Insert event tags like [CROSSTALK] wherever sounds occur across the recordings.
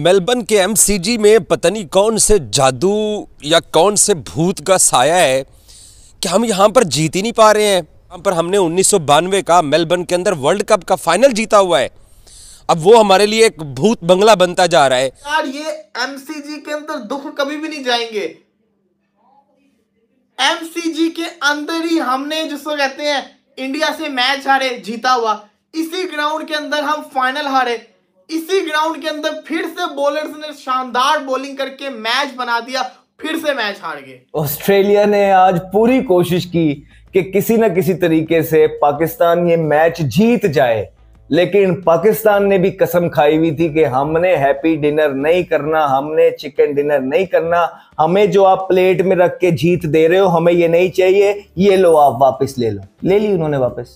Melbourne के MCG में पता नहीं कौन से जादू या कौन से भूत का साया है कि हम यहाँ पर जीत ही नहीं पा रहे हैं यहाँ पर हमने उन्नीस का मेलबर्न के अंदर वर्ल्ड कप का फाइनल जीता हुआ है अब वो हमारे लिए एक भूत बंगला बनता जा रहा है यार ये एमसीजी के अंदर दुख कभी भी नहीं जाएंगे एमसीजी के अंदर ही हमने जिसको कहते हैं इंडिया से मैच हारे जीता हुआ इसी ग्राउंड के अंदर हम फाइनल हारे इसी ग्राउंड के अंदर फिर से बॉलर्स ने शानदार बॉलिंग करके मैच बना दिया फिर से मैच हार गए ऑस्ट्रेलिया ने आज पूरी कोशिश की कि किसी ना किसी तरीके से पाकिस्तान ये मैच जीत जाए लेकिन पाकिस्तान ने भी कसम खाई हुई थी कि हमने हैप्पी डिनर नहीं करना हमने चिकन डिनर नहीं करना हमें जो आप प्लेट में रख के जीत दे रहे हो हमें ये नहीं चाहिए ये लो आप वापस ले लो ले ली उन्होंने वापस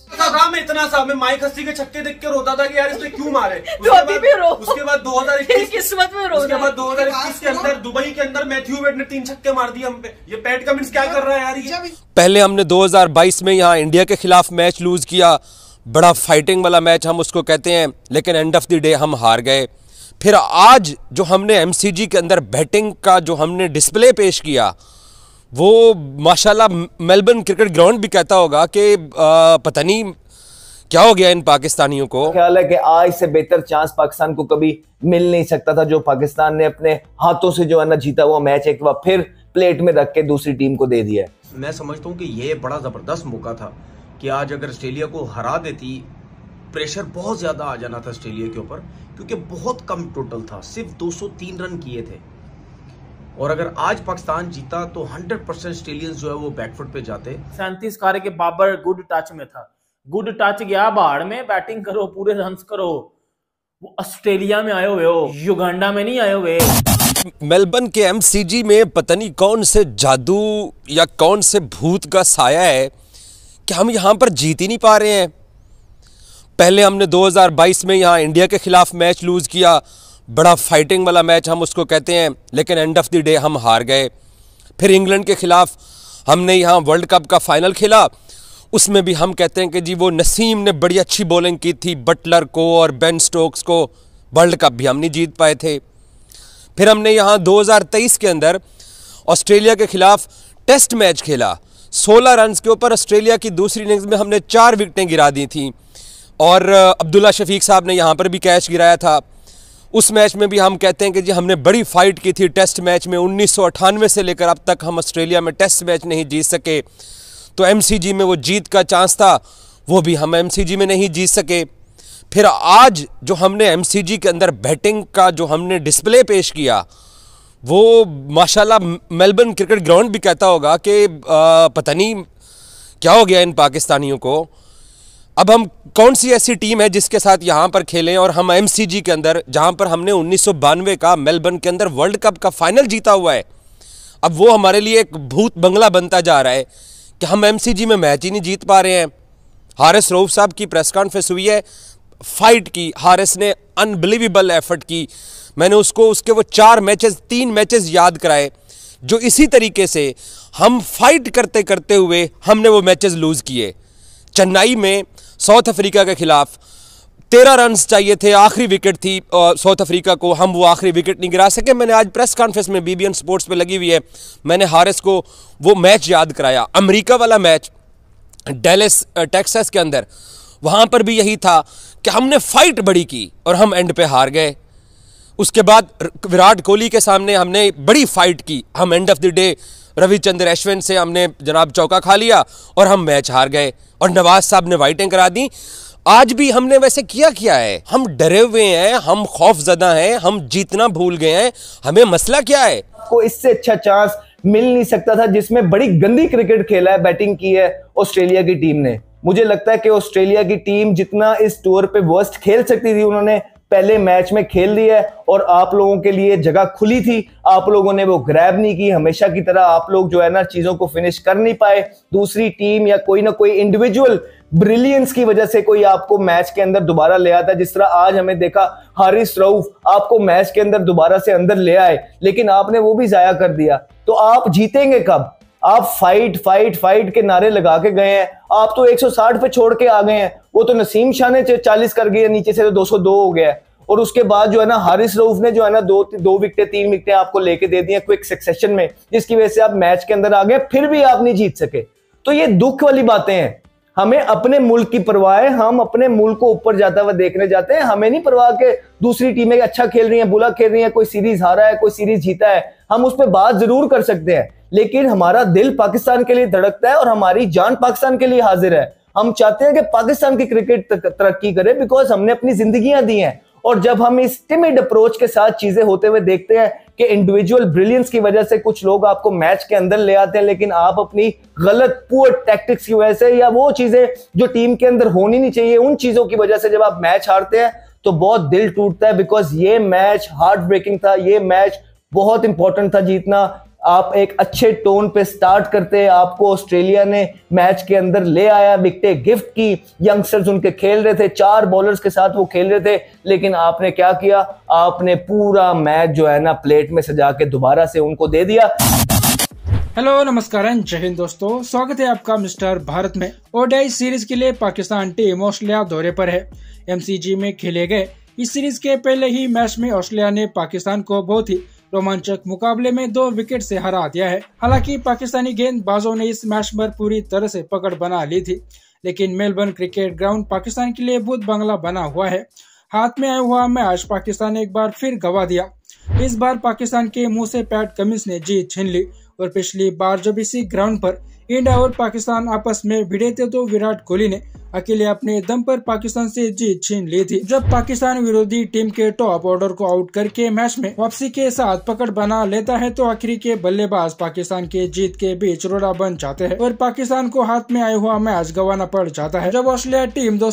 इतना सा मैं माइक हस्ती के छक्के देख के रोता था कि यार इसने क्यों मारे [LAUGHS] उसके बाद उसके बाद दो हजार इक्कीस किस्मत में उसके बाद दो हजार इक्कीस के अंदर दुबई के अंदर मैथ्यू वेट ने तीन छक्के मार दिए हम पे ये पैट कमिंस क्या कर रहा है यार पहले हमने दो में यहाँ इंडिया के खिलाफ मैच लूज किया बड़ा फाइटिंग वाला मैच हम उसको कहते हैं लेकिन एंड ऑफ द डे हम हार गए फिर आज जो हमने एम के अंदर बैटिंग का जो हमने डिस्प्ले पेश किया वो माशाल्लाह मेलबर्न क्रिकेट ग्राउंड भी कहता होगा कि पता नहीं क्या हो गया इन पाकिस्तानियों को ख्याल है कि आज से बेहतर चांस पाकिस्तान को कभी मिल नहीं सकता था जो पाकिस्तान ने अपने हाथों से जो है ना जीता हुआ मैच एक बार फिर प्लेट में रख के दूसरी टीम को दे दिया मैं समझता हूँ कि ये बड़ा जबरदस्त मौका था कि आज अगर ऑस्ट्रेलिया को हरा देती प्रेशर बहुत ज़्यादा आ जाना था ऑस्ट्रेलिया के ऊपर क्योंकि बहुत कम टोटल था सिर्फ 203 रन किए थे और अगर आज पाकिस्तान जीता तो 100 परसेंट ऑस्ट्रेलियंस जो है वो बैकफुट पे जाते सैंतीस कार्य के बाबर गुड टच में था गुड टच गया बाहर में बैटिंग करो पूरे रन करो वो ऑस्ट्रेलिया में आए हुए हो युगांडा में नहीं आए हुए मेलबर्न के एमसीजी में पता नहीं कौन से जादू या कौन से भूत का साया है कि हम यहाँ पर जीत ही नहीं पा रहे हैं पहले हमने 2022 में यहाँ इंडिया के ख़िलाफ़ मैच लूज़ किया बड़ा फाइटिंग वाला मैच हम उसको कहते हैं लेकिन एंड ऑफ द डे हम हार गए फिर इंग्लैंड के ख़िलाफ़ हमने यहाँ वर्ल्ड कप का फ़ाइनल खेला उसमें भी हम कहते हैं कि जी वो नसीम ने बड़ी अच्छी बॉलिंग की थी बटलर को और बेन स्टोक्स को वर्ल्ड कप भी हम नहीं जीत पाए थे फिर हमने यहाँ 2023 के अंदर ऑस्ट्रेलिया के ख़िलाफ़ टेस्ट मैच खेला 16 रन के ऊपर ऑस्ट्रेलिया की दूसरी इनिंग्स में हमने चार विकटें गिरा दी थी और अब्दुल्ला शफीक साहब ने यहाँ पर भी कैच गिराया था उस मैच में भी हम कहते हैं कि जी हमने बड़ी फाइट की थी टेस्ट मैच में उन्नीस से लेकर अब तक हम ऑस्ट्रेलिया में टेस्ट मैच नहीं जीत सके तो एम में वो जीत का चांस था वो भी हम एम में नहीं जीत सके फिर आज जो हमने एम के अंदर बैटिंग का जो हमने डिस्प्ले पेश किया वो माशाल्लाह मेलबर्न क्रिकेट ग्राउंड भी कहता होगा कि पता नहीं क्या हो गया इन पाकिस्तानियों को अब हम कौन सी ऐसी टीम है जिसके साथ यहाँ पर खेलें और हम एम के अंदर जहाँ पर हमने उन्नीस का मेलबर्न के अंदर वर्ल्ड कप का फाइनल जीता हुआ है अब वो हमारे लिए एक भूत बंगला बनता जा रहा है कि हम एम में मैच ही नहीं जीत पा रहे हैं हारिस रऊफ साहब की प्रेस कॉन्फ्रेंस हुई है फाइट की हारिस ने अनबिलीवेबल एफर्ट की मैंने उसको उसके वो चार मैचेस तीन मैचेस याद कराए जो इसी तरीके से हम फाइट करते करते हुए हमने वो मैचेस लूज़ किए चेन्नई में साउथ अफ्रीका के खिलाफ तेरह रन चाहिए थे आखिरी विकेट थी साउथ अफ्रीका को हम वो आखिरी विकेट नहीं गिरा सके मैंने आज प्रेस कॉन्फ्रेंस में बीबीएन स्पोर्ट्स पे लगी हुई है मैंने हारिस को वो मैच याद कराया अमेरिका वाला मैच डेलिस टेक्सास के अंदर वहाँ पर भी यही था कि हमने फाइट बड़ी की और हम एंड पे हार गए उसके बाद विराट कोहली के सामने हमने बड़ी फाइट की हम end of the day Ravichandra Ashwin से हमने जनाब चौका खा लिया और हम मैच हार गए और नवाज साहब ने वाइटें करा दी आज भी हमने वैसे किया क्या है हम डरे हुए हैं हम खौफ खौफजदा हैं हम जीतना भूल गए हैं हमें मसला क्या है को इससे अच्छा चांस मिल नहीं सकता था जिसमें बड़ी गंदी क्रिकेट खेला है बैटिंग की है ऑस्ट्रेलिया की टीम ने मुझे लगता है कि ऑस्ट्रेलिया की टीम जितना इस टूर पे वर्स्ट खेल सकती थी उन्होंने पहले मैच में खेल दिया है और आप लोगों के लिए जगह खुली थी आप लोगों ने वो ग्रैब नहीं की हमेशा की तरह आप लोग जो है ना चीजों को फिनिश कर नहीं पाए दूसरी टीम या कोई ना कोई इंडिविजुअल ब्रिलियंस की वजह से कोई आपको मैच के अंदर दोबारा ले आता जिस तरह आज हमें देखा हारिस रऊफ आपको मैच के अंदर दोबारा से अंदर ले आए लेकिन आपने वो भी जाया कर दिया तो आप जीतेंगे कब आप फाइट फाइट फाइट के नारे लगा के गए हैं आप तो 160 पे छोड़ के आ गए हैं वो तो नसीम शाह ने चालीस कर गया नीचे से तो 202 हो गया है और उसके बाद जो है ना हारिस रऊफ ने जो है ना दो दो विकटे तीन विकटे आपको लेके दे दी क्विक सक्सेशन में जिसकी वजह से आप मैच के अंदर आ गए फिर भी आप नहीं जीत सके तो ये दुख वाली बातें हैं हमें अपने मुल्क की परवाह है हम अपने मुल्क को ऊपर जाता हुआ देखने जाते हैं हमें नहीं परवाह के दूसरी टीमें अच्छा खेल रही हैं बुला खेल रही हैं कोई सीरीज हारा है कोई सीरीज जीता है हम उस पर बात जरूर कर सकते हैं लेकिन हमारा दिल पाकिस्तान के लिए धड़कता है और हमारी जान पाकिस्तान के लिए हाजिर है हम चाहते हैं कि पाकिस्तान की क्रिकेट तरक्की करे बिकॉज हमने अपनी जिंदगियां दी हैं और जब हम इस टिमिड अप्रोच के साथ चीजें होते हुए देखते हैं कि इंडिविजुअल ब्रिलियंस की वजह से कुछ लोग आपको मैच के अंदर ले आते हैं लेकिन आप अपनी गलत पुअर टैक्टिक्स की वजह से या वो चीजें जो टीम के अंदर होनी नहीं चाहिए उन चीजों की वजह से जब आप मैच हारते हैं तो बहुत दिल टूटता है बिकॉज ये मैच हार्ट ब्रेकिंग था ये मैच बहुत इंपॉर्टेंट था जीतना आप एक अच्छे टोन पे स्टार्ट करते आपको ऑस्ट्रेलिया ने मैच के अंदर ले आया विकटे गिफ्ट की यंगस्टर्स उनके खेल रहे थे चार बॉलर्स के साथ वो खेल रहे थे लेकिन आपने क्या किया आपने पूरा मैच जो है ना प्लेट में सजा के दोबारा से उनको दे दिया हेलो नमस्कार जय हिंद दोस्तों स्वागत है आपका मिस्टर भारत में ओडीआई सीरीज के लिए पाकिस्तान टीम ऑस्ट्रेलिया दौरे पर है एमसीजी में खेले गए इस सीरीज के पहले ही मैच में ऑस्ट्रेलिया ने पाकिस्तान को बहुत ही रोमांचक मुकाबले में दो विकेट से हरा दिया है हालांकि पाकिस्तानी गेंदबाजों ने इस मैच पर पूरी तरह से पकड़ बना ली थी लेकिन मेलबर्न क्रिकेट ग्राउंड पाकिस्तान के लिए बुध बंगला बना हुआ है हाथ में आया हुआ मैच पाकिस्तान ने एक बार फिर गवा दिया इस बार पाकिस्तान के मुंह से पैट कमिंस ने जीत छीन ली और पिछली बार जब इसी ग्राउंड पर इंडिया और पाकिस्तान आपस में भिड़े थे तो विराट कोहली ने अकेले अपने दम पर पाकिस्तान से जीत छीन ली थी जब पाकिस्तान विरोधी टीम के टॉप ऑर्डर को आउट करके मैच में वापसी के साथ पकड़ बना लेता है तो आखिरी के बल्लेबाज पाकिस्तान के जीत के बीच रोड़ा बन जाते हैं और पाकिस्तान को हाथ में आया हुआ मैच गंवाना पड़ जाता है जब ऑस्ट्रेलिया टीम दो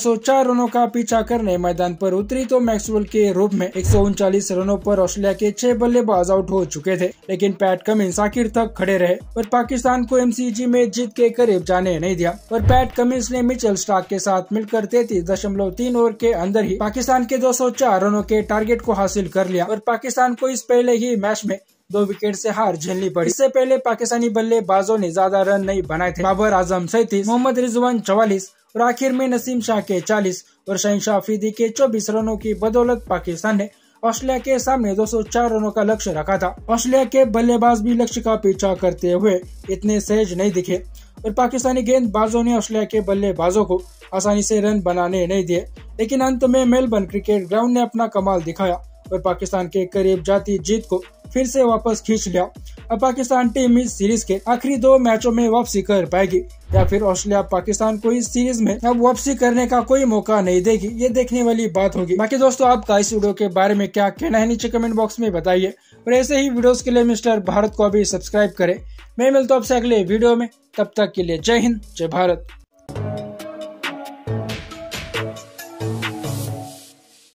रनों का पीछा करने मैदान पर उतरी तो मैक्सवेल के रूप में एक रनों पर ऑस्ट्रेलिया के छह बल्लेबाज आउट हो चुके थे लेकिन पैट कमिंस आखिर तक खड़े रहे और पाकिस्तान को एमसीजी में जीत के करीब जाने नहीं दिया और पैट कमिंस ने मिचल स्टाक के साथ मिलकर तैतीस दशमलव तीन ओवर के अंदर ही पाकिस्तान के 204 रनों के टारगेट को हासिल कर लिया और पाकिस्तान को इस पहले ही मैच में दो विकेट से हार झेलनी पड़ी इससे पहले पाकिस्तानी बल्लेबाजों ने ज्यादा रन नहीं बनाए थे बाबर आजम सैतीस मोहम्मद रिजवान चवालीस और आखिर में नसीम शाह के चालीस और शहीन शाह अफीदी के चौबीस रनों की बदौलत पाकिस्तान ने ऑस्ट्रेलिया के सामने 204 रनों का लक्ष्य रखा था ऑस्ट्रेलिया के बल्लेबाज भी लक्ष्य का पीछा करते हुए इतने सहज नहीं दिखे और पाकिस्तानी गेंदबाजों ने ऑस्ट्रेलिया के बल्लेबाजों को आसानी से रन बनाने नहीं दिए लेकिन अंत में मेलबर्न क्रिकेट ग्राउंड ने अपना कमाल दिखाया और पाकिस्तान के करीब जाती जीत को फिर से वापस खींच लिया अब पाकिस्तान टीम इस सीरीज के आखिरी दो मैचों में वापसी कर पाएगी या फिर ऑस्ट्रेलिया पाकिस्तान को इस सीरीज में अब वापसी करने का कोई मौका नहीं देगी ये देखने वाली बात होगी बाकी दोस्तों आपका इस वीडियो के बारे में क्या कहना है नीचे कमेंट बॉक्स में बताइए और ऐसे ही वीडियोस के लिए मिस्टर भारत को अभी सब्सक्राइब करें मैं मिलता हूँ आपसे अगले वीडियो में तब तक के लिए जय हिंद जय भारत